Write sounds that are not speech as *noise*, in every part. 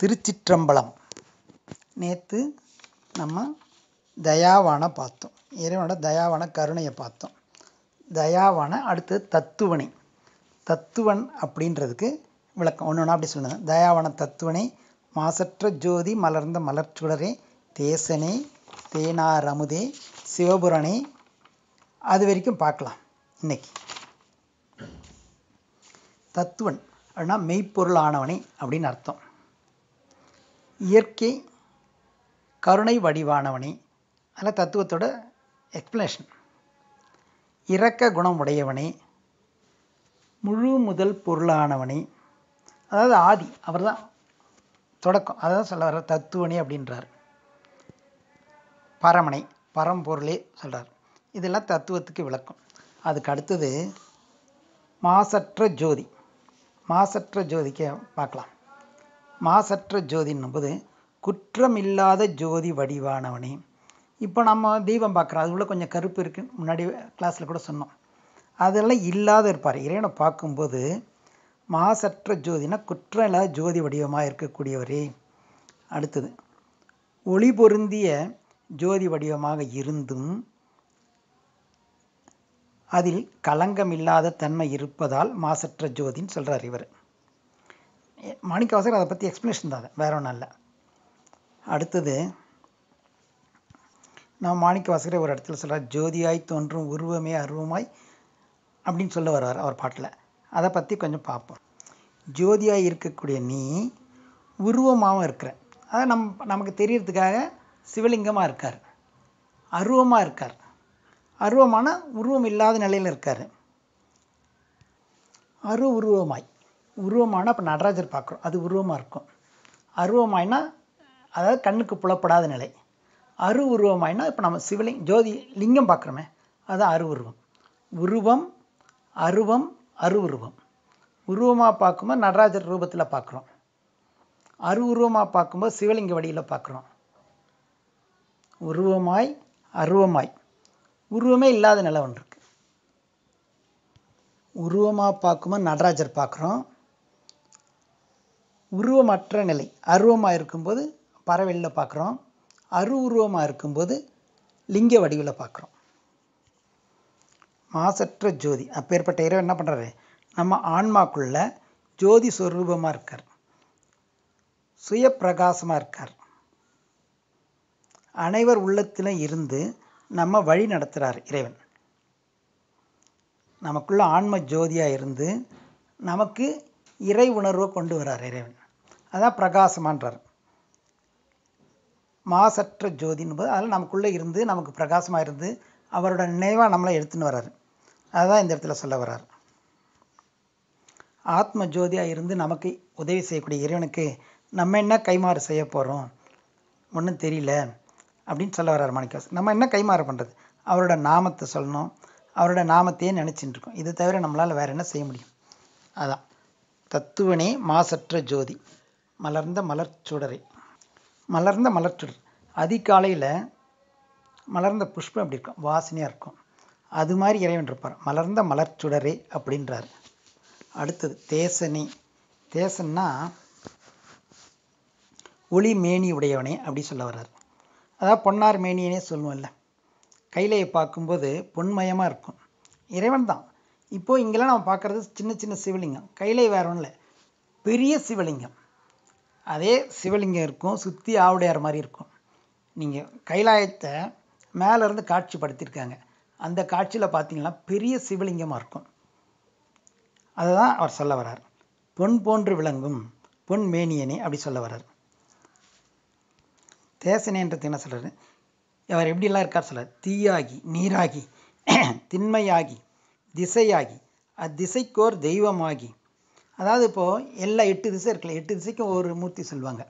திருச்சிற்றம்பலம் நேற்று நம்ம தயாவான பார்த்தோம் இறைவனோட தயாவான கருணையை பார்த்தோம் தயாவான அடுத்து தத்துவனை தத்துவன் அப்படின்றதுக்கு விளக்கம் ஒன்று ஒன்றா அப்படி சொல்லுங்க தயாவான தத்துவனை மாசற்ற ஜோதி மலர்ந்த மலர்ச்சுடரே தேசனே தேனார் அமுதே சிவபுரனே அது வரைக்கும் பார்க்கலாம் இன்னைக்கு தத்துவன் அப்படின்னா மெய்ப்பொருளானவனை அப்படின்னு அர்த்தம் இயற்கை கருணை வடிவானவனே அதில் தத்துவத்தோட எக்ஸ்ப்ளனேஷன் இறக்க குணம் உடையவனே முழு முதல் பொருளானவனே அதாவது ஆதி அவர் தான் தொடக்கம் அதான் சொல்ல வர தத்துவனே அப்படின்றார் பரமனை பரம்பொருளே சொல்கிறார் இதெல்லாம் தத்துவத்துக்கு விளக்கம் அதுக்கு அடுத்தது மாசற்ற ஜோதி மாசற்ற ஜோதிக்க பார்க்கலாம் மாசற்ற ஜோதின்னும்போது குற்றமில்லாத ஜோதி வடிவானவனே இப்போ நம்ம தீபம் பார்க்குறோம் அது உள்ள கொஞ்சம் கருப்பு இருக்குன்னு முன்னாடி கிளாஸில் கூட சொன்னோம் அதெல்லாம் இல்லாத இருப்பார் இறைவனை பார்க்கும்போது மாசற்ற ஜோதினா குற்றம் இல்லாத ஜோதி வடிவமாக இருக்கக்கூடியவரே அடுத்தது ஒளி பொருந்திய ஜோதி வடிவமாக இருந்தும் அதில் இல்லாத தன்மை இருப்பதால் மாசற்ற ஜோதின்னு சொல்கிறார் இவர் மாணிக்கவாசகர் அதை பற்றி எக்ஸ்ப்ளனேஷன் தான் வேற ஒன்றும் இல்லை அடுத்தது நான் வாசகரை ஒரு இடத்துல சொல்கிறார் ஜோதியாய் தோன்றும் உருவமே அருவமாய் அப்படின்னு சொல்ல வருவார் அவர் பாட்டில் அதை பற்றி கொஞ்சம் பார்ப்போம் ஜோதியாக இருக்கக்கூடிய நீ உருவமாகவும் இருக்கிற அதை நம் நமக்கு தெரியறதுக்காக சிவலிங்கமாக இருக்கார் அருவமாக இருக்கார் அருவமான உருவம் இல்லாத நிலையில் இருக்கார் அரு உருவமாய் உருவமான இப்போ நடராஜர் பார்க்குறோம் அது உருவமாக இருக்கும் அருவமாயினா அதாவது கண்ணுக்கு புலப்படாத நிலை அரு உருவமாயினா இப்போ நம்ம சிவலிங் ஜோதி லிங்கம் பார்க்குறோமே அதுதான் அரு உருவம் உருவம் அருவம் அரு உருவம் உருவமாக பார்க்கும்போது நடராஜர் ரூபத்தில் பார்க்குறோம் அரு உருவமாக பார்க்கும்போது சிவலிங்க வடியில் பார்க்குறோம் உருவமாய் அருவமாய் உருவமே இல்லாத நிலை ஒன்று இருக்குது உருவமாக பார்க்கும்போது நடராஜர் பார்க்குறோம் உருவமற்ற நிலை அருவமாக இருக்கும்போது பறவையில் பார்க்குறோம் அரு உருவமாக இருக்கும்போது லிங்க வடிவில் பார்க்குறோம் மாசற்ற ஜோதி அப்பேற்பட்ட இறைவன் என்ன பண்ணுறாரு நம்ம ஆன்மாக்குள்ள ஜோதி ஸ்வரூபமாக இருக்கார் சுய பிரகாசமாக இருக்கார் அனைவர் உள்ளத்திலும் இருந்து நம்ம வழி நடத்துகிறார் இறைவன் நமக்குள்ள ஆன்ம ஜோதியாக இருந்து நமக்கு இறை உணர்வை கொண்டு வர்றார் இறைவன் அதான் பிரகாசமான்றார் மாசற்ற ஜோதின்னு போது அதில் நமக்குள்ளே இருந்து நமக்கு பிரகாசமாக இருந்து அவரோட நினைவாக நம்மளை எடுத்துன்னு வர்றாரு அதுதான் இந்த இடத்துல சொல்ல வர்றார் ஆத்ம ஜோதியாக இருந்து நமக்கு உதவி செய்யக்கூடிய இறைவனுக்கு நம்ம என்ன கைமாறு செய்ய போகிறோம் ஒன்றும் தெரியல அப்படின்னு சொல்ல வர்றார் மாணிக்கவாசன் நம்ம என்ன கைமாறு பண்ணுறது அவரோட நாமத்தை சொல்லணும் அவரோட நாமத்தையே நினச்சிட்டு இருக்கோம் இதை தவிர நம்மளால் வேறு என்ன செய்ய முடியும் அதான் தத்துவனே மாசற்ற ஜோதி மலர்ந்த மலர்ச்சுடரை மலர்ந்த மலர்ச்சுடர் அதிகாலையில் மலர்ந்த புஷ்பம் அப்படி இருக்கும் வாசனையாக இருக்கும் அது மாதிரி இறைவன் இருப்பார் மலர்ந்த மலர்ச்சுடரே அப்படின்றார் அடுத்தது தேசனி தேசன்னா ஒளி மேனி உடையவனே அப்படி சொல்ல வர்றார் அதாவது பொன்னார் மேனியனே சொல்லுவோம்ல கையிலையை பார்க்கும்போது பொன்மயமாக இருக்கும் இறைவன் தான் இப்போது இங்கெல்லாம் நம்ம பார்க்குறது சின்ன சின்ன சிவலிங்கம் கையிலே வேற ஒன்றும் இல்லை பெரிய சிவலிங்கம் அதே சிவலிங்கம் இருக்கும் சுற்றி ஆவுடையார் மாதிரி இருக்கும் நீங்கள் கைலாயத்தை மேலேருந்து காட்சிப்படுத்தியிருக்காங்க அந்த காட்சியில் பார்த்தீங்கன்னா பெரிய சிவலிங்கமாக இருக்கும் அதை தான் அவர் சொல்ல வர்றார் பொன் போன்று விளங்கும் பொன் மேனியனே அப்படி சொல்ல வர்றார் தேசனேன்றது என்ன சொல்கிறாரு அவர் எப்படிலாம் இருக்கார் சொல்கிறார் தீயாகி நீராகி *clears throat* திண்மையாகி திசையாகி ஒரு தெய்வமாகி அதாவது இப்போது எல்லா எட்டு திசை இருக்குல்ல எட்டு திசைக்கும் ஒரு மூர்த்தி சொல்லுவாங்க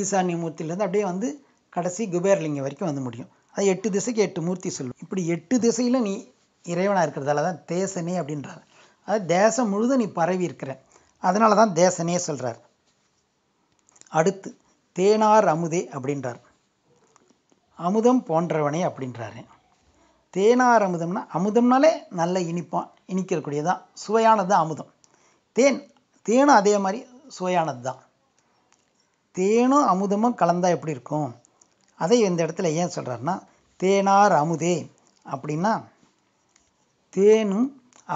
ஈசானிய மூர்த்தியிலேருந்து அப்படியே வந்து கடைசி குபேரலிங்கம் வரைக்கும் வந்து முடியும் அது எட்டு திசைக்கு எட்டு மூர்த்தி சொல்லும் இப்படி எட்டு திசையில் நீ இறைவனாக இருக்கிறதால தான் தேசனே அப்படின்றார் அதாவது தேசம் முழுதும் நீ பரவி இருக்கிற அதனால தான் தேசனே சொல்கிறார் அடுத்து தேனார் அமுதே அப்படின்றார் அமுதம் போன்றவனே அப்படின்றாரு தேனார் அமுதம்னா அமுதம்னாலே நல்ல இனிப்பான் இனிக்கிறக்கூடியதான் சுவையானது தான் அமுதம் தேன் தேனும் அதே மாதிரி சுவையானது தான் தேனும் அமுதமும் கலந்தால் எப்படி இருக்கும் அதை இந்த இடத்துல ஏன் சொல்கிறாருன்னா தேனார் அமுதே அப்படின்னா தேனும்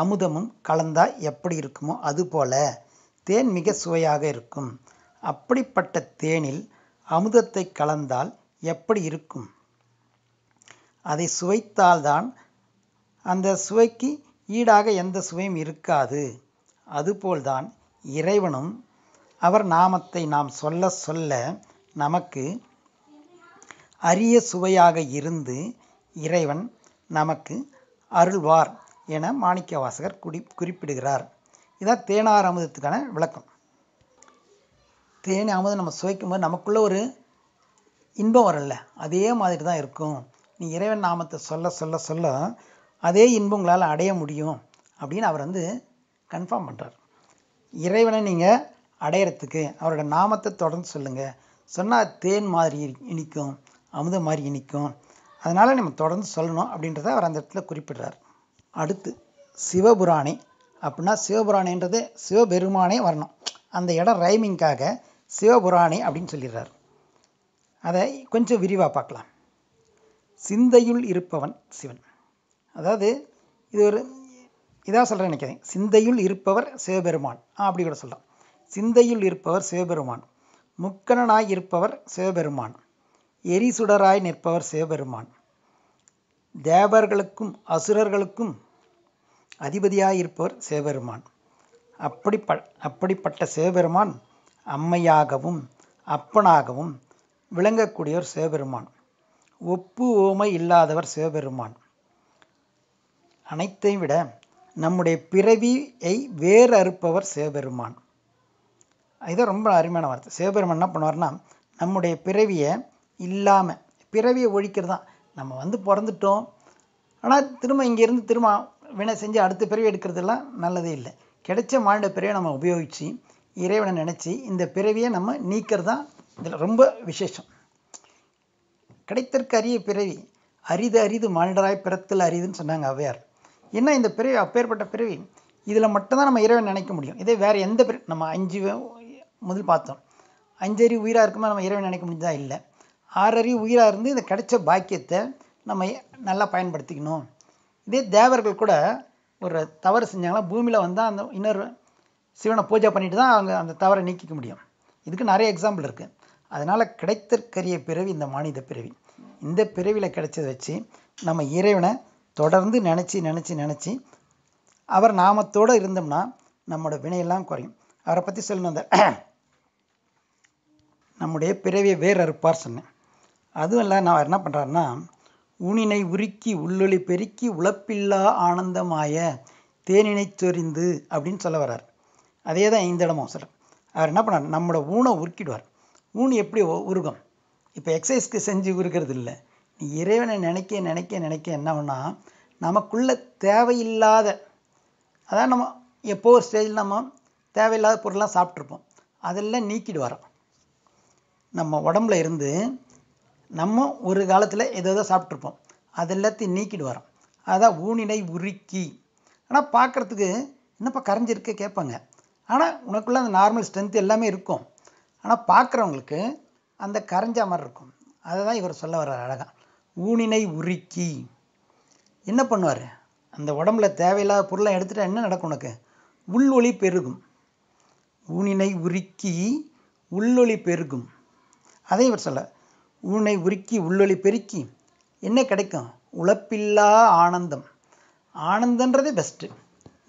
அமுதமும் கலந்தால் எப்படி இருக்குமோ அதுபோல தேன் மிக சுவையாக இருக்கும் அப்படிப்பட்ட தேனில் அமுதத்தை கலந்தால் எப்படி இருக்கும் அதை சுவைத்தால்தான் அந்த சுவைக்கு ஈடாக எந்த சுவையும் இருக்காது அதுபோல்தான் இறைவனும் அவர் நாமத்தை நாம் சொல்ல சொல்ல நமக்கு அரிய சுவையாக இருந்து இறைவன் நமக்கு அருள்வார் என மாணிக்க வாசகர் குடி குறிப்பிடுகிறார் இதான் தேனார் அமுதத்துக்கான விளக்கம் தேனி அமுதம் நம்ம சுவைக்கும் போது நமக்குள்ளே ஒரு இன்பம் வரல அதே மாதிரி தான் இருக்கும் நீ இறைவன் நாமத்தை சொல்ல சொல்ல சொல்ல அதே இன்பங்களால் அடைய முடியும் அப்படின்னு அவர் வந்து கன்ஃபார்ம் பண்ணுறார் இறைவனை நீங்கள் அடையிறதுக்கு அவரோட நாமத்தை தொடர்ந்து சொல்லுங்கள் சொன்னால் தேன் மாதிரி இனிக்கும் அமுதம் மாதிரி இனிக்கும் அதனால் நம்ம தொடர்ந்து சொல்லணும் அப்படின்றத அவர் அந்த இடத்துல குறிப்பிடுறார் அடுத்து சிவபுராணி அப்படின்னா சிவபுராணின்றது சிவபெருமானே வரணும் அந்த இடம் ரைமிங்காக சிவபுராணி அப்படின்னு சொல்லிடுறார் அதை கொஞ்சம் விரிவாக பார்க்கலாம் சிந்தையுள் இருப்பவன் சிவன் அதாவது இது ஒரு இதாக சொல்கிறேன் நினைக்கிறேன் சிந்தையுள் இருப்பவர் சிவபெருமான் அப்படி கூட சொல்கிறான் சிந்தையுள் இருப்பவர் சிவபெருமான் முக்கணனாய் இருப்பவர் சிவபெருமான் எரிசுடராய் நிற்பவர் சிவபெருமான் தேவர்களுக்கும் அசுரர்களுக்கும் அதிபதியாக இருப்பவர் சிவபெருமான் அப்படி அப்படிப்பட்ட சிவபெருமான் அம்மையாகவும் அப்பனாகவும் விளங்கக்கூடியவர் சிவபெருமான் ஒப்பு ஓமை இல்லாதவர் சிவபெருமான் அனைத்தையும் விட நம்முடைய பிறவியை வேறு அறுப்பவர் சிவபெருமான் இதை ரொம்ப அருமையான வார்த்தை சிவபெருமான் என்ன பண்ணுவார்னா நம்முடைய பிறவியை இல்லாமல் பிறவியை ஒழிக்கிறது தான் நம்ம வந்து பிறந்துட்டோம் ஆனால் திரும்ப இங்கேருந்து திரும்ப வினை செஞ்சு அடுத்த பிறவி எடுக்கிறதுலாம் நல்லதே இல்லை கிடைச்ச மாநில பிறவியை நம்ம உபயோகித்து இறைவனை நினச்சி இந்த பிறவியை நம்ம நீக்கிறது தான் இதில் ரொம்ப விசேஷம் கிடைத்திருக்க அரிய பிறவி அரிது அரிது மாண்டராய் பிறத்தில் அரிதுன்னு சொன்னாங்க அவையார் என்ன இந்த பிறவி அப்பேற்பட்ட பிறவி இதில் மட்டும்தான் நம்ம இறைவன் நினைக்க முடியும் இதே வேறு எந்த பிற நம்ம அஞ்சு முதல் பார்த்தோம் அஞ்சறி உயிராக இருக்குமா நம்ம இறைவன் நினைக்க முடிஞ்சதா இல்லை ஆறறி உயிராக இருந்து இந்த கிடைச்ச பாக்கியத்தை நம்ம நல்லா பயன்படுத்திக்கணும் இதே தேவர்கள் கூட ஒரு தவறு செஞ்சாங்கன்னா பூமியில் வந்தால் அந்த இன்னொரு சிவனை பூஜை பண்ணிட்டு தான் அவங்க அந்த தவறை நீக்கிக்க முடியும் இதுக்கு நிறைய எக்ஸாம்பிள் இருக்குது அதனால் கிடைத்தற்கரிய பிறவி இந்த மானித பிறவி இந்த பிறவியில் கிடைச்சதை வச்சு நம்ம இறைவனை தொடர்ந்து நினச்சி நினச்சி நினச்சி அவர் நாமத்தோடு இருந்தோம்னா நம்மளோட வினையெல்லாம் குறையும் அவரை பற்றி சொல்லணும் அந்த *clears throat* நம்முடைய பிறவியை வேறு அறுப்பார் சொன்னேன் அதுவும் இல்லை நான் என்ன பண்ணுறாருன்னா ஊனினை உருக்கி உள்ளொளி பெருக்கி உழப்பில்லா ஆனந்தமாய தேனினை சொரிந்து அப்படின்னு சொல்ல வர்றார் அதே தான் இந்த இடமும் சொல்கிறேன் அவர் என்ன பண்ணார் நம்மளோட ஊனை உருக்கிடுவார் மூணு எப்படி உருகும் இப்போ எக்ஸசைஸ்க்கு செஞ்சு உருகிறது இல்லை நீ இறைவனை நினைக்க நினைக்க நினைக்க என்ன ஒன்றா நமக்குள்ள தேவையில்லாத அதான் நம்ம எப்போ ஒரு ஸ்டேஜில் நம்ம தேவையில்லாத பொருளாக சாப்பிட்ருப்போம் அதெல்லாம் நீக்கிட்டு வரோம் நம்ம உடம்புல இருந்து நம்ம ஒரு காலத்தில் எதோ ஏதோ சாப்பிட்ருப்போம் அதெல்லாத்தையும் நீக்கிட்டு வரோம் அதான் ஊனினை உருக்கி ஆனால் பார்க்குறதுக்கு என்னப்பா கரைஞ்சிருக்க கேட்பாங்க ஆனால் உனக்குள்ளே அந்த நார்மல் ஸ்ட்ரென்த் எல்லாமே இருக்கும் ஆனால் பார்க்குறவங்களுக்கு அந்த கரைஞ்ச மாதிரி இருக்கும் அதை தான் இவர் சொல்ல வர்றார் அழகாக ஊனினை உருக்கி என்ன பண்ணுவார் அந்த உடம்புல தேவையில்லாத பொருளை எடுத்துகிட்டா என்ன நடக்கும் உனக்கு உள்ளொளி பெருகும் ஊனினை உருக்கி உள்ளொளி பெருகும் அதை இவர் சொல்ல ஊனை உருக்கி உள்ளொளி பெருக்கி என்ன கிடைக்கும் உழப்பில்லா ஆனந்தம் ஆனந்தன்றதே பெஸ்ட்டு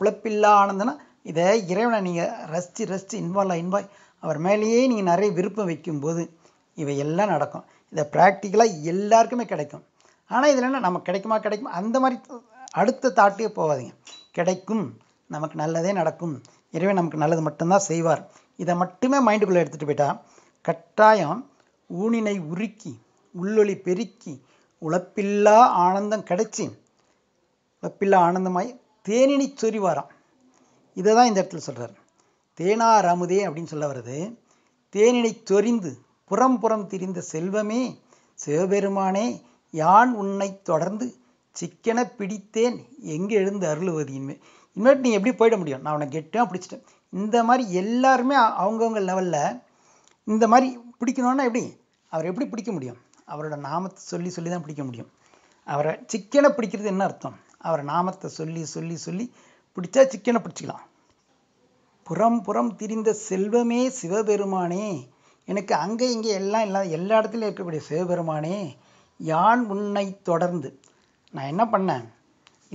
உழப்பில்லா ஆனந்தம்னா இதை இறைவனை நீங்கள் ரசித்து ரசித்து இன்வால்வ் இன்வாய் அவர் மேலேயே நீங்கள் நிறைய விருப்பம் வைக்கும்போது இவையெல்லாம் நடக்கும் இதை ப்ராக்டிக்கலாக எல்லாருக்குமே கிடைக்கும் ஆனால் இதில் என்ன நமக்கு கிடைக்குமா கிடைக்குமா அந்த மாதிரி அடுத்த தாட்டே போகாதீங்க கிடைக்கும் நமக்கு நல்லதே நடக்கும் எனவே நமக்கு நல்லது மட்டும்தான் செய்வார் இதை மட்டுமே மைண்டுக்குள்ளே எடுத்துகிட்டு போயிட்டால் கட்டாயம் ஊனினை உருக்கி உள்ளொளி பெருக்கி உழப்பில்லா ஆனந்தம் கிடைச்சி உழப்பில்லா ஆனந்தமாய் தேனினி சொறிவாராம் இதை தான் இந்த இடத்துல சொல்கிறார் தேனார் அமுதே அப்படின்னு சொல்ல வருது தேனினை சொரிந்து புறம் புறம் திரிந்த செல்வமே சிவபெருமானே யான் உன்னை தொடர்ந்து சிக்கன பிடித்தேன் எங்கே எழுந்து அருளுவது இனிமேல் இனிமேட்டு நீ எப்படி போயிட முடியும் நான் உனக்கு கெட்டேன் பிடிச்சிட்டேன் இந்த மாதிரி எல்லாருமே அவங்கவுங்க லெவலில் இந்த மாதிரி பிடிக்கணும்னா எப்படி அவர் எப்படி பிடிக்க முடியும் அவரோட நாமத்தை சொல்லி சொல்லி தான் பிடிக்க முடியும் அவரை சிக்கனை பிடிக்கிறது என்ன அர்த்தம் அவரை நாமத்தை சொல்லி சொல்லி சொல்லி பிடிச்சா சிக்கனை பிடிச்சிக்கலாம் புறம் புறம் திரிந்த செல்வமே சிவபெருமானே எனக்கு அங்கே இங்கே எல்லாம் இல்லாத எல்லா இடத்துலையும் இருக்கக்கூடிய சிவபெருமானே யான் உன்னை தொடர்ந்து நான் என்ன பண்ணேன்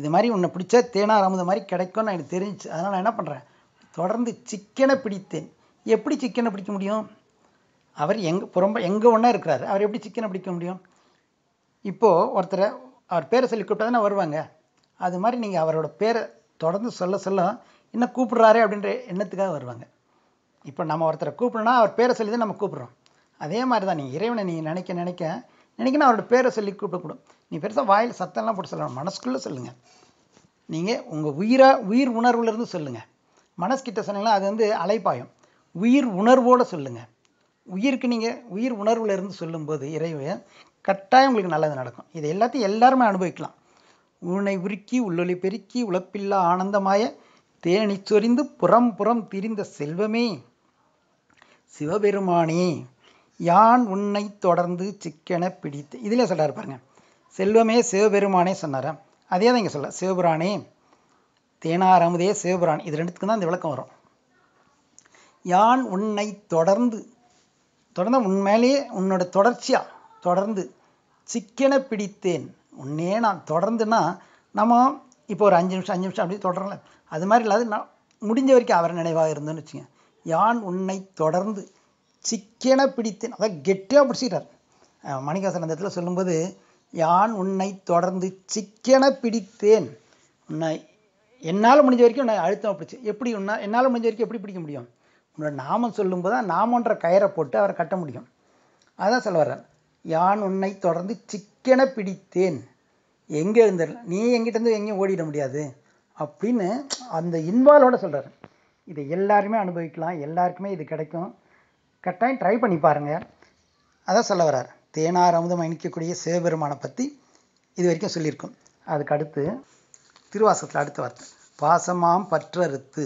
இது மாதிரி உன்னை பிடிச்சா தேனார் அமுத மாதிரி கிடைக்கும்னு எனக்கு தெரிஞ்சிச்சு அதனால் நான் என்ன பண்ணுறேன் தொடர்ந்து சிக்கனை பிடித்தேன் எப்படி சிக்கனை பிடிக்க முடியும் அவர் எங்கே புறம்ப எங்கே ஒன்றா இருக்கிறாரு அவர் எப்படி சிக்கனை பிடிக்க முடியும் இப்போது ஒருத்தரை அவர் பேரை சொல்லி கூப்பிட்டா தானே வருவாங்க அது மாதிரி நீங்கள் அவரோட பேரை தொடர்ந்து சொல்ல சொல்ல என்ன கூப்பிடுறாரு அப்படின்ற எண்ணத்துக்காக வருவாங்க இப்போ நம்ம ஒருத்தரை கூப்பிடணும்னா அவர் பேரை சொல்லி தான் நம்ம கூப்பிட்றோம் அதே மாதிரி தான் நீங்கள் இறைவனை நீங்கள் நினைக்க நினைக்க நினைக்கணும் அவரோட பேரை சொல்லி கூப்பிடக்கூடும் நீ பெருசாக வாயில் சத்தம்லாம் போட்டு சொல்லணும் மனசுக்குள்ளே சொல்லுங்கள் நீங்கள் உங்கள் உயிராக உயிர் உணர்வுலேருந்து சொல்லுங்கள் மனசுக்கிட்ட சொன்னீங்கன்னா அது வந்து அலைப்பாயம் உயிர் உணர்வோடு சொல்லுங்கள் உயிருக்கு நீங்கள் உயிர் உணர்வுலேருந்து சொல்லும்போது இறைவன் கட்டாயம் உங்களுக்கு நல்லது நடக்கும் இது எல்லாத்தையும் எல்லாருமே அனுபவிக்கலாம் உன்னை உருக்கி உள்ளொலி பெருக்கி உழப்பில்லா ஆனந்தமாய தேனி சொரிந்து புறம் புறம் திரிந்த செல்வமே சிவபெருமானே யான் உன்னை தொடர்ந்து சிக்கன பிடித்து இதில் சொல்கிறார் பாருங்க செல்வமே சிவபெருமானே சொன்னார் அதே தான் இங்கே சொல்ல சிவபுராணே தேனார் சிவபுராணி இது ரெண்டுத்துக்கு தான் இந்த விளக்கம் வரும் யான் உன்னை தொடர்ந்து தொடர்ந்து உன் மேலேயே உன்னோட தொடர்ச்சியாக தொடர்ந்து சிக்கென பிடித்தேன் உன்னே நான் தொடர்ந்துன்னா நம்ம இப்போ ஒரு அஞ்சு நிமிஷம் அஞ்சு நிமிஷம் அப்படி தொடரல அது மாதிரி இல்லாத நான் முடிஞ்ச வரைக்கும் அவரை நினைவாக இருந்தேன்னு வச்சுங்க யான் உன்னை தொடர்ந்து சிக்கென பிடித்தேன் அதான் கெட்டியாக பிடிச்சிக்கிறார் மணிகாசன் அந்த இடத்துல சொல்லும்போது யான் உன்னை தொடர்ந்து சிக்கனை பிடித்தேன் உன்னை என்னால் முடிஞ்ச வரைக்கும் உன்னை அழுத்தம் பிடிச்சி எப்படி உன்னை என்னால் முடிஞ்ச வரைக்கும் எப்படி பிடிக்க முடியும் உன்னோட நாமம் சொல்லும்போது தான் நாமன்ற கயரை போட்டு அவரை கட்ட முடியும் அதான் சொல்ல வர்றேன் யான் உன்னை தொடர்ந்து சிக்கென பிடித்தேன் எங்கே இருந்துடலாம் நீ எங்கிட்டேருந்து எங்கேயும் ஓடிட முடியாது அப்படின்னு அந்த இன்வால்வோட சொல்கிறாரு இதை எல்லாருமே அனுபவிக்கலாம் எல்லாருக்குமே இது கிடைக்கும் கட்டாயம் ட்ரை பண்ணி பாருங்கள் அதான் சொல்ல வர்றார் தேனார் அமுதம் அணிக்கக்கூடிய சிவபெருமானை பற்றி இது வரைக்கும் சொல்லியிருக்கோம் அதுக்கு அடுத்து திருவாசத்தில் அடுத்த வார்த்தை பாசமாம் பற்றறுத்து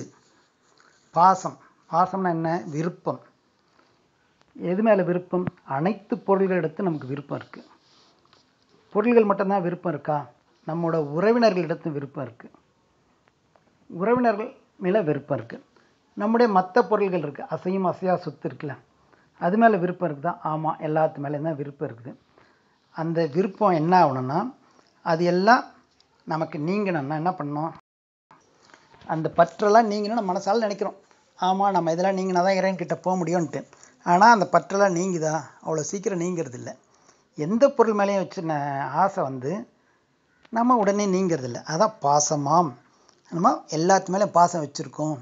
பாசம் பாசம்னா என்ன விருப்பம் எது மேலே விருப்பம் அனைத்து பொருள்களிடத்து நமக்கு விருப்பம் இருக்குது பொருள்கள் மட்டும்தான் விருப்பம் இருக்கா நம்மளோட உறவினர்களிடத்தும் விருப்பம் இருக்குது உறவினர்கள் மேலே விருப்பம் இருக்குது நம்முடைய மற்ற பொருள்கள் இருக்குது அசையும் அசையாக சொத்து இருக்குல்ல அது மேலே விருப்பம் தான் ஆமாம் எல்லாத்து மேலே தான் விருப்பம் இருக்குது அந்த விருப்பம் என்ன ஆகணும்னா அது எல்லாம் நமக்கு நீங்கணும்னா என்ன பண்ணணும் அந்த பற்றெல்லாம் நீங்கணும்னு மனசால் நினைக்கிறோம் ஆமாம் நம்ம இதெல்லாம் நீங்கினா தான் இறைவன்கிட்ட போக முடியும்ன்ட்டு ஆனால் அந்த பற்றெல்லாம் நீங்குதா அவ்வளோ சீக்கிரம் நீங்கிறது இல்லை எந்த பொருள் மேலேயும் வச்சு ஆசை வந்து நம்ம உடனே இல்லை அதான் பாசமாம் நம்ம எல்லாத்து மேலே பாசம் வச்சுருக்கோம்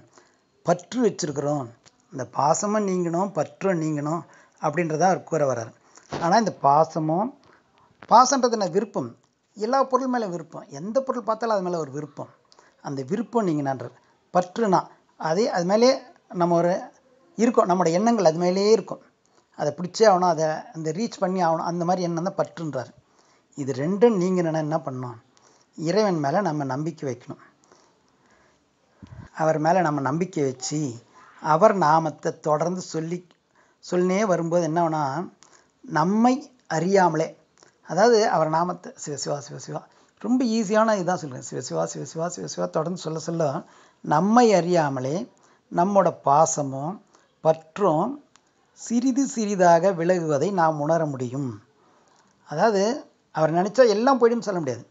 பற்று வச்சுருக்குறோம் இந்த பாசமும் நீங்கணும் பற்றும் நீங்கணும் அப்படின்றதா அவர் கூற வர்றார் ஆனால் இந்த பாசமும் பாசன்றது என்ன விருப்பம் எல்லா பொருள் மேலே விருப்பம் எந்த பொருள் பார்த்தாலும் அது மேலே ஒரு விருப்பம் அந்த விருப்பம் நீங்கனான்றார் பற்றுனா அதே அது மேலே நம்ம ஒரு இருக்கோம் நம்மளோட எண்ணங்கள் அது மேலேயே இருக்கும் அதை பிடிச்சே ஆகணும் அதை அந்த ரீச் பண்ணி ஆகணும் அந்த மாதிரி என்ன தான் பற்றுன்றார் இது ரெண்டும் நீங்கள் என்ன பண்ணோம் இறைவன் மேலே நம்ம நம்பிக்கை வைக்கணும் அவர் மேலே நம்ம நம்பிக்கை வச்சு அவர் நாமத்தை தொடர்ந்து சொல்லி சொல்லினே வரும்போது என்ன என்னன்னா நம்மை அறியாமலே அதாவது அவர் நாமத்தை சிவ சிவா ரொம்ப ஈஸியான இதுதான் சொல்கிறேன் சிவா சிவ சிவா தொடர்ந்து சொல்ல சொல்ல நம்மை அறியாமலே நம்மோட பாசமும் பற்றும் சிறிது சிறிதாக விலகுவதை நாம் உணர முடியும் அதாவது அவர் நினச்சா எல்லாம் போய்டும் சொல்ல முடியாது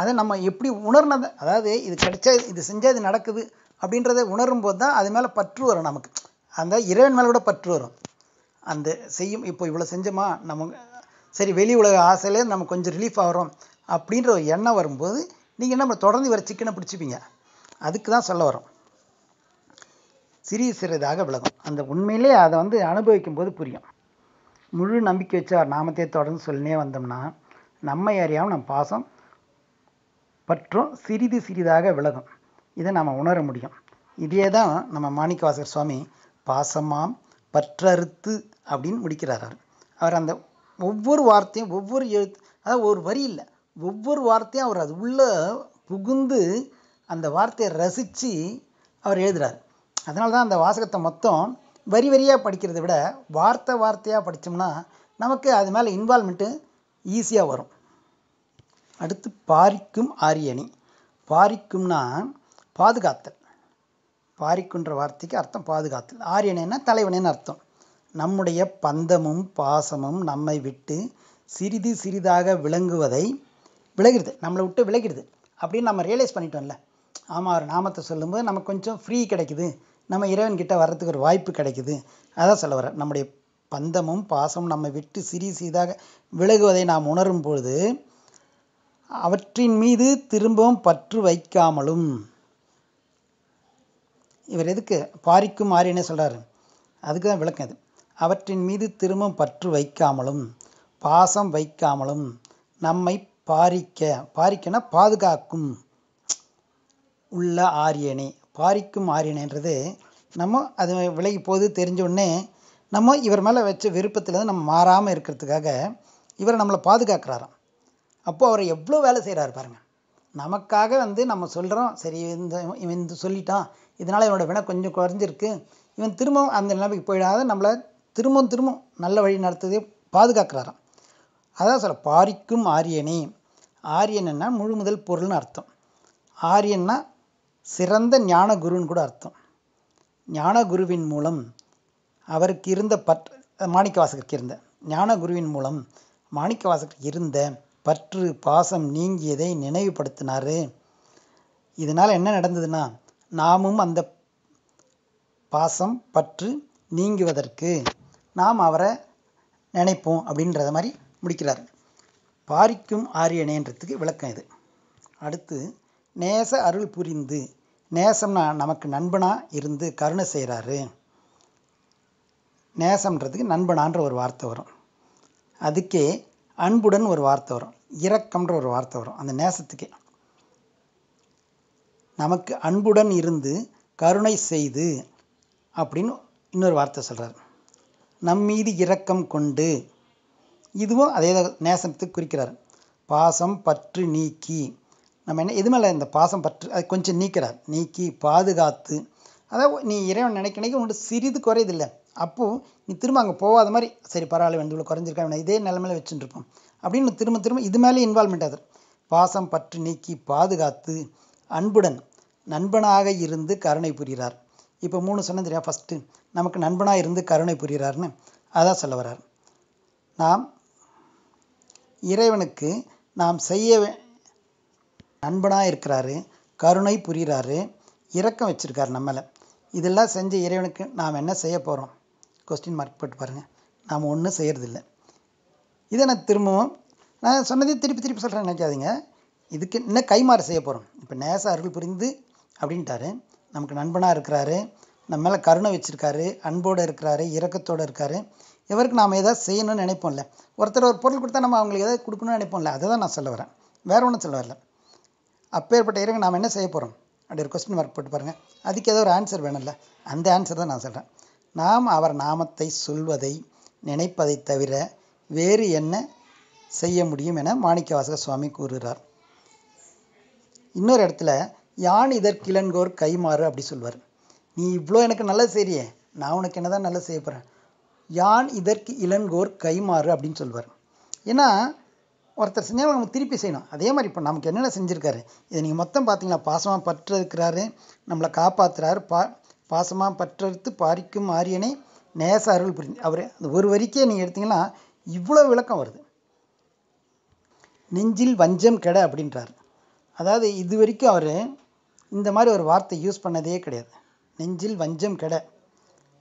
அதை நம்ம எப்படி உணர்னத அதாவது இது கிடைச்சா இது செஞ்சால் இது நடக்குது அப்படின்றத உணரும் போது தான் அது மேலே பற்று வரும் நமக்கு அந்த இறைவன் மேலே கூட பற்று வரும் அந்த செய்யும் இப்போ இவ்வளோ செஞ்சோமா நம்ம சரி வெளி உலக ஆசையிலே நம்ம கொஞ்சம் ரிலீஃப் ஆகிறோம் அப்படின்ற ஒரு எண்ணம் வரும்போது நீங்கள் என்ன தொடர்ந்து வர சிக்கனை பிடிச்சிப்பீங்க அதுக்கு தான் சொல்ல வரோம் சிறிய சிறிதாக விலகும் அந்த உண்மையிலே அதை வந்து அனுபவிக்கும் போது புரியும் முழு நம்பிக்கை வச்சு அவர் நாமத்தை தொடர்ந்து சொல்லினே வந்தோம்னா நம்மை அறியாமல் நம் பாசம் பற்றும் சிறிது சிறிதாக விலகும் இதை நாம் உணர முடியும் இதே தான் நம்ம மாணிக்கவாசர் சுவாமி பாசமாம் பற்றறுத்து அப்படின்னு முடிக்கிறார் அவர் அவர் அந்த ஒவ்வொரு வார்த்தையும் ஒவ்வொரு எழுத்து அதாவது ஒரு வரி இல்லை ஒவ்வொரு வார்த்தையும் அவர் அது உள்ளே புகுந்து அந்த வார்த்தையை ரசித்து அவர் எழுதுகிறார் அதனால தான் அந்த வாசகத்தை மொத்தம் வரி வரியாக படிக்கிறத விட வார்த்தை வார்த்தையாக படித்தோம்னா நமக்கு அது மேலே இன்வால்மெண்ட்டு ஈஸியாக வரும் அடுத்து பாரிக்கும் ஆரியணி பாரிக்கும்னா பாதுகாத்தல் பாரிக்குன்ற வார்த்தைக்கு அர்த்தம் பாதுகாத்தல் ஆரியணைன்னா தலைவனேன்னு அர்த்தம் நம்முடைய பந்தமும் பாசமும் நம்மை விட்டு சிறிது சிறிதாக விளங்குவதை விலகிடுது நம்மளை விட்டு விலகிடுது அப்படின்னு நம்ம ரியலைஸ் பண்ணிட்டோம்ல ஆமாம் அவர் நாமத்தை சொல்லும்போது நமக்கு கொஞ்சம் ஃப்ரீ கிடைக்குது நம்ம இறைவன்கிட்ட வர்றதுக்கு ஒரு வாய்ப்பு கிடைக்குது அதான் சொல்ல வர நம்முடைய பந்தமும் பாசமும் நம்ம விட்டு சிறி சிறிதாக விலகுவதை நாம் உணரும் பொழுது அவற்றின் மீது திரும்பவும் பற்று வைக்காமலும் இவர் எதுக்கு பாரிக்கும் மாறினே சொல்கிறாரு அதுக்கு தான் விளக்கம் அது அவற்றின் மீது திரும்பவும் பற்று வைக்காமலும் பாசம் வைக்காமலும் நம்மை பாரிக்க பாரிக்கனா பாதுகாக்கும் உள்ள ஆரியணி பாரிக்கும் ஆரியணைன்றது நம்ம அது விலகி போது தெரிஞ்சோடனே நம்ம இவர் மேலே வச்ச விருப்பத்தில் நம்ம மாறாமல் இருக்கிறதுக்காக இவரை நம்மளை பாதுகாக்கிறாராம் அப்போது அவர் எவ்வளோ வேலை செய்கிறாரு பாருங்கள் நமக்காக வந்து நம்ம சொல்கிறோம் சரி இந்த இவன் இந்த சொல்லிட்டான் இதனால் இவனோட வினை கொஞ்சம் குறைஞ்சிருக்கு இவன் திரும்பவும் அந்த நிலைமைக்கு போயிடாத நம்மளை திரும்பவும் திரும்பவும் நல்ல வழி நடத்துதே பாதுகாக்கிறாராம் அதான் சொல்ல பாரிக்கும் ஆரியனே ஆரியன்னா முழு முதல் பொருள்னு அர்த்தம் ஆரியன்னா சிறந்த ஞான குருன்னு கூட அர்த்தம் ஞான குருவின் மூலம் அவருக்கு இருந்த பற்று மாணிக்க வாசகருக்கு இருந்த ஞான குருவின் மூலம் மாணிக்க வாசகருக்கு இருந்த பற்று பாசம் நீங்கியதை நினைவுபடுத்தினார் இதனால் என்ன நடந்ததுன்னா நாமும் அந்த பாசம் பற்று நீங்குவதற்கு நாம் அவரை நினைப்போம் அப்படின்றத மாதிரி முடிக்கிறார் பாரிக்கும் ஆரியனேன்றதுக்கு விளக்கம் இது அடுத்து நேச அருள் புரிந்து நேசம்னா நமக்கு நண்பனாக இருந்து கருணை செய்கிறாரு நேசம்ன்றதுக்கு நண்பனான்ற ஒரு வார்த்தை வரும் அதுக்கே அன்புடன் ஒரு வார்த்தை வரும் இரக்கம்ன்ற ஒரு வார்த்தை வரும் அந்த நேசத்துக்கே நமக்கு அன்புடன் இருந்து கருணை செய்து அப்படின்னு இன்னொரு வார்த்தை சொல்கிறார் நம் மீது இரக்கம் கொண்டு இதுவும் அதே நேசத்துக்கு குறிக்கிறார் பாசம் பற்று நீக்கி நம்ம என்ன இது மேலே இந்த பாசம் பற்று அது கொஞ்சம் நீக்கிறார் நீக்கி பாதுகாத்து அதாவது நீ இறைவன் நினைக்க நினைக்க உன்ட்டு சிறிது குறையதில்லை அப்போது நீ திரும்ப அங்கே போகாத மாதிரி சரி பரவாயில்ல இவ்வளோ குறைஞ்சிருக்கா இதே நிலமையில இருப்போம் அப்படின்னு திரும்ப திரும்ப இது மேலே இன்வால்மெண்ட் ஆகுது பாசம் பற்று நீக்கி பாதுகாத்து அன்புடன் நண்பனாக இருந்து கருணை புரிகிறார் இப்போ மூணு சொன்ன தெரியா ஃபஸ்ட்டு நமக்கு நண்பனாக இருந்து கருணை புரிகிறார்னு அதான் சொல்ல வர்றார் நாம் இறைவனுக்கு நாம் செய்ய நண்பனாக இருக்கிறாரு கருணை புரிகிறாரு இரக்கம் வச்சுருக்காரு நம்மளை இதெல்லாம் செஞ்ச இறைவனுக்கு நாம் என்ன செய்ய போகிறோம் கொஸ்டின் மார்க் போட்டு பாருங்கள் நாம் ஒன்றும் செய்கிறதில்ல இதை நான் திரும்பவும் நான் சொன்னதே திருப்பி திருப்பி சொல்கிறேன் நினைக்காதீங்க இதுக்கு என்ன கைமாறு செய்ய போகிறோம் இப்போ நேச அருள் புரிந்து அப்படின்ட்டாரு நமக்கு நண்பனாக இருக்கிறாரு நம்ம மேலே கருணை வச்சுருக்காரு அன்போடு இருக்கிறாரு இரக்கத்தோடு இருக்காரு இவருக்கு நாம் எதாவது செய்யணும்னு நினைப்போம்ல ஒருத்தர் ஒரு பொருள் கொடுத்தா நம்ம அவங்களுக்கு எதாவது கொடுக்கணும்னு நினைப்போம்ல அதை தான் நான் சொல்ல வரேன் வேறு ஒன்றும் சொல்ல வரல அப்பேற்பட்ட இறங்க நாம் என்ன செய்ய போகிறோம் அப்படி ஒரு கொஸ்டின் மார்க் போட்டு பாருங்கள் அதுக்கு ஏதோ ஒரு ஆன்சர் வேணும்ல அந்த ஆன்சர் தான் நான் சொல்கிறேன் நாம் அவர் நாமத்தை சொல்வதை நினைப்பதை தவிர வேறு என்ன செய்ய முடியும் என வாசக சுவாமி கூறுகிறார் இன்னொரு இடத்துல யான் இதற்கிழன்கோர் கைமாறு அப்படி சொல்வார் நீ இவ்வளோ எனக்கு நல்லது செய்கிறியே நான் உனக்கு என்ன தான் நல்லா செய்ய போகிறேன் யான் இதற்கு இளன்கோர் கைமாறு அப்படின்னு சொல்வார் ஏன்னா ஒருத்தர் செஞ்சால் நம்ம திருப்பி செய்யணும் அதே மாதிரி இப்போ நமக்கு என்னென்ன செஞ்சுருக்காரு இதை நீங்கள் மொத்தம் பார்த்தீங்களா பாசமாக பற்று இருக்கிறாரு நம்மளை காப்பாற்றுறாரு பா பாசமாக பற்றறுத்து பாரிக்கும் ஆரியனை நேச அருள் புரிஞ்சு அவர் அந்த ஒரு வரிக்கே நீங்கள் எடுத்தீங்கன்னா இவ்வளோ விளக்கம் வருது நெஞ்சில் வஞ்சம் கெட அப்படின்றார் அதாவது இது வரைக்கும் அவர் இந்த மாதிரி ஒரு வார்த்தை யூஸ் பண்ணதே கிடையாது நெஞ்சில் வஞ்சம் கெட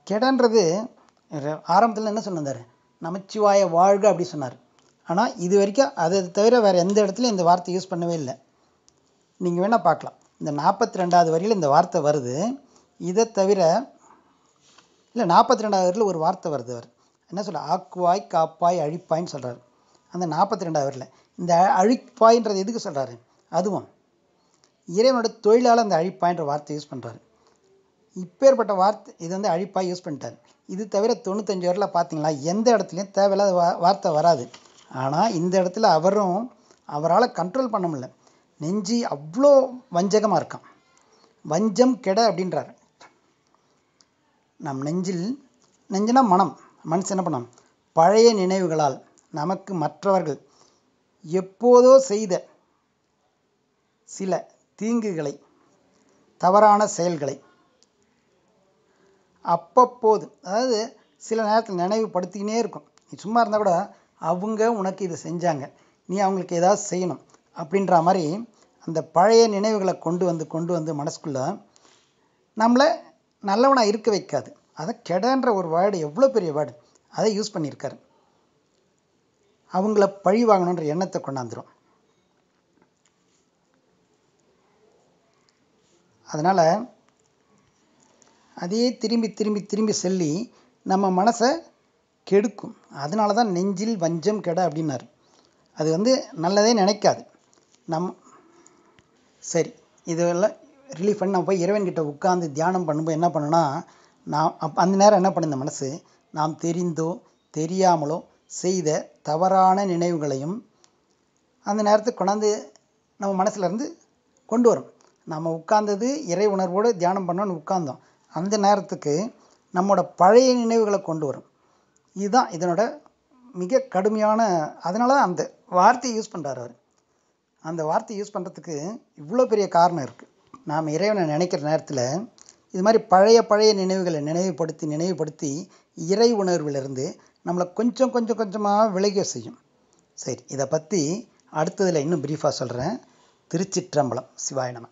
கெடன்றது ஆரம்பத்தில் என்ன சொன்னார் நமச்சிவாய வாழ்க அப்படி சொன்னார் ஆனால் இது வரைக்கும் அதை தவிர வேறு எந்த இடத்துலையும் இந்த வார்த்தை யூஸ் பண்ணவே இல்லை நீங்கள் வேணால் பார்க்கலாம் இந்த நாற்பத்தி ரெண்டாவது வரியில் இந்த வார்த்தை வருது இதை தவிர இல்லை நாற்பத்தி ரெண்டாவது வரியில் ஒரு வார்த்தை வருது அவர் என்ன சொல்ல ஆக்குவாய் காப்பாய் அழிப்பாய்ன்னு சொல்கிறார் அந்த நாற்பத்தி ரெண்டாவது வரியில் இந்த அழிப்பாயின்றது எதுக்கு சொல்கிறாரு அதுவும் இறைவனோட தொழிலால் அந்த அழிப்பாயின்ற வார்த்தை யூஸ் பண்ணுறாரு இப்பேற்பட்ட வார்த்தை இது வந்து அழிப்பாக யூஸ் பண்ணிட்டார் இது தவிர தொண்ணூத்தஞ்சு வரலாம் பார்த்தீங்களா எந்த இடத்துலையும் தேவையில்லாத வார்த்தை வராது ஆனால் இந்த இடத்துல அவரும் அவரால் கண்ட்ரோல் பண்ண முடியல நெஞ்சு அவ்வளோ வஞ்சகமாக இருக்கான் வஞ்சம் கெட அப்படின்றார் நம் நெஞ்சில் நெஞ்சுனா மனம் மனசு என்ன பண்ணோம் பழைய நினைவுகளால் நமக்கு மற்றவர்கள் எப்போதோ செய்த சில தீங்குகளை தவறான செயல்களை அப்பப்போது அதாவது சில நேரத்தில் நினைவுபடுத்திக்கினே இருக்கும் நீ சும்மா இருந்தால் கூட அவங்க உனக்கு இதை செஞ்சாங்க நீ அவங்களுக்கு ஏதாவது செய்யணும் அப்படின்ற மாதிரி அந்த பழைய நினைவுகளை கொண்டு வந்து கொண்டு வந்து மனசுக்குள்ளே நம்மளை நல்லவனாக இருக்க வைக்காது அதை கெடன்ற ஒரு வேர்டு எவ்வளோ பெரிய வேர்டு அதை யூஸ் பண்ணியிருக்காரு அவங்கள பழி வாங்கணுன்ற எண்ணத்தை கொண்டாந்துடும் அதனால் அதையே திரும்பி திரும்பி திரும்பி சொல்லி நம்ம மனசை கெடுக்கும் அதனால தான் நெஞ்சில் வஞ்சம் கெட அப்படின்னாரு அது வந்து நல்லதே நினைக்காது நம் சரி இதெல்லாம் ரிலீஃப் பண்ணி நம்ம போய் இறைவன்கிட்ட உட்காந்து தியானம் பண்ணும்போது என்ன பண்ணுன்னா நான் அப் அந்த நேரம் என்ன பண்ணுது மனசு நாம் தெரிந்தோ தெரியாமலோ செய்த தவறான நினைவுகளையும் அந்த நேரத்தை கொண்டாந்து நம்ம மனசுலேருந்து கொண்டு வரும் நம்ம உட்கார்ந்தது இறை உணர்வோடு தியானம் பண்ணோன்னு உட்கார்ந்தோம் அந்த நேரத்துக்கு நம்மளோட பழைய நினைவுகளை கொண்டு வரும் இதுதான் இதனோட மிக கடுமையான அதனால தான் அந்த வார்த்தையை யூஸ் பண்ணுறாரு அவர் அந்த வார்த்தையை யூஸ் பண்ணுறதுக்கு இவ்வளோ பெரிய காரணம் இருக்குது நாம் இறைவனை நினைக்கிற நேரத்தில் இது மாதிரி பழைய பழைய நினைவுகளை நினைவுபடுத்தி நினைவுபடுத்தி இறை உணர்விலிருந்து நம்மளை கொஞ்சம் கொஞ்சம் கொஞ்சமாக விலக செய்யும் சரி இதை பற்றி அடுத்ததில் இன்னும் பிரீஃபாக சொல்கிறேன் திருச்சிற்றம்பலம் சிவாயணம்